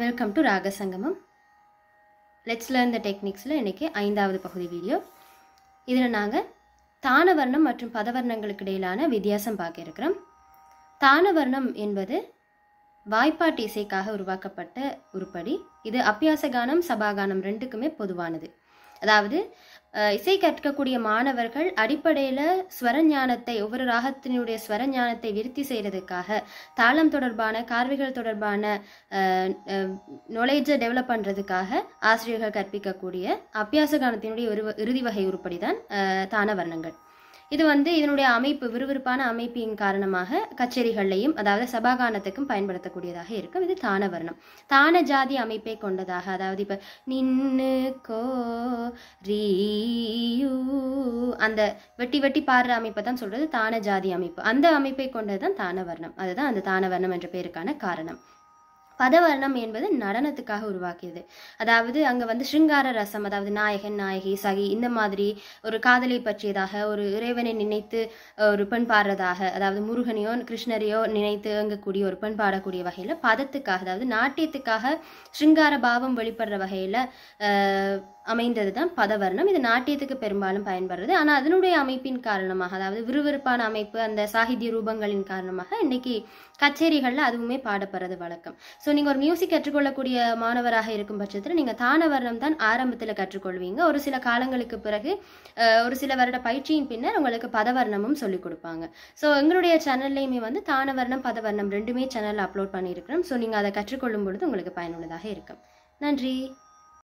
welcome to Ragasangamam let's learn the டெக்னிக்ஸில் இன்றைக்கி ஐந்தாவது பகுதி வீடியோ இதில் நாங்கள் தானவர்ணம் மற்றும் பதவர்ணங்களுக்கு இடையிலான வித்தியாசம் பார்க்க இருக்கிறோம் தானவர்ணம் என்பது வாய்ப்பாட்டு இசைக்காக உருவாக்கப்பட்ட உருப்படி இது அப்பியாச கானம் சபாகானம் ரெண்டுக்குமே பொதுவானது அதாவது இசை கற்கக்கூடிய மாணவர்கள் அடிப்படையில் ஸ்வரஞானத்தை ஒவ்வொரு ராகத்தினுடைய ஸ்வரஞானத்தை விருத்தி செய்கிறதுக்காக தாளம் தொடர்பான கார்வைகள் தொடர்பான நாலேஜை டெவலப் பண்ணுறதுக்காக ஆசிரியர்கள் கற்பிக்கக்கூடிய அபியாச கானத்தினுடைய ஒரு இறுதி வகை உருப்படி தான் தான வர்ணங்கள் இது வந்து இதனுடைய அமைப்பு விறுவிறுப்பான அமைப்பின் காரணமாக கச்சேரிகள்லையும் அதாவது சபாகானத்துக்கும் பயன்படுத்தக்கூடியதாக இருக்கும் இது தான வர்ணம் தான ஜாதி அமைப்பை கொண்டதாக அதாவது இப்போ நின்னு கோ ரீயூ அந்த வெட்டி வெட்டி பாடுற அமைப்பை தான் சொல்கிறது தான ஜாதி அமைப்பு அந்த அமைப்பை கொண்டது தான் தான வர்ணம் அதுதான் அந்த தான வர்ணம் என்ற பேருக்கான காரணம் பதவர்ணம் என்பது நடனத்துக்காக உருவாக்கியது அதாவது அங்கே வந்து ஸ்ருங்கார ரசம் அதாவது நாயகன் நாயகி சகி இந்த மாதிரி ஒரு காதலை பற்றியதாக ஒரு இறைவனை நினைத்து ஒரு பெண் பாடுறதாக அதாவது முருகனையோ கிருஷ்ணரையோ நினைத்து இயங்கக்கூடிய ஒரு பெண் பாடக்கூடிய வகையில் பதத்துக்காக அதாவது நாட்டியத்துக்காக ஸ்ருங்கார பாவம் வெளிப்படுற வகையில் அமைந்தது தான் பதவர்ணம் இது நாட்டியத்துக்கு பெரும்பாலும் பயன்படுறது ஆனால் அதனுடைய அமைப்பின் காரணமாக அதாவது விறுவிறுப்பான அமைப்பு அந்த சாகித்ய ரூபங்களின் காரணமாக இன்னைக்கு கச்சேரிகளில் அதுவுமே பாடப்படுறது வழக்கம் ஸோ நீங்கள் ஒரு மியூசிக் கற்றுக்கொள்ளக்கூடிய மாணவராக இருக்கும் பட்சத்தில் நீங்கள் தானவர்ணம் தான் ஆரம்பத்தில் கற்றுக்கொள்வீங்க ஒரு சில காலங்களுக்கு பிறகு ஒரு சில வருட பயிற்சியின் பின்னர் உங்களுக்கு பதவர்ணமும் சொல்லிக் கொடுப்பாங்க ஸோ எங்களுடைய சேனல்லையுமே வந்து தானவர்ணம் பதவர்ணம் ரெண்டுமே சேனலில் அப்லோட் பண்ணியிருக்கிறோம் ஸோ நீங்கள் அதை கற்றுக்கொள்ளும் பொழுது உங்களுக்கு பயனுள்ளதாக இருக்கும் நன்றி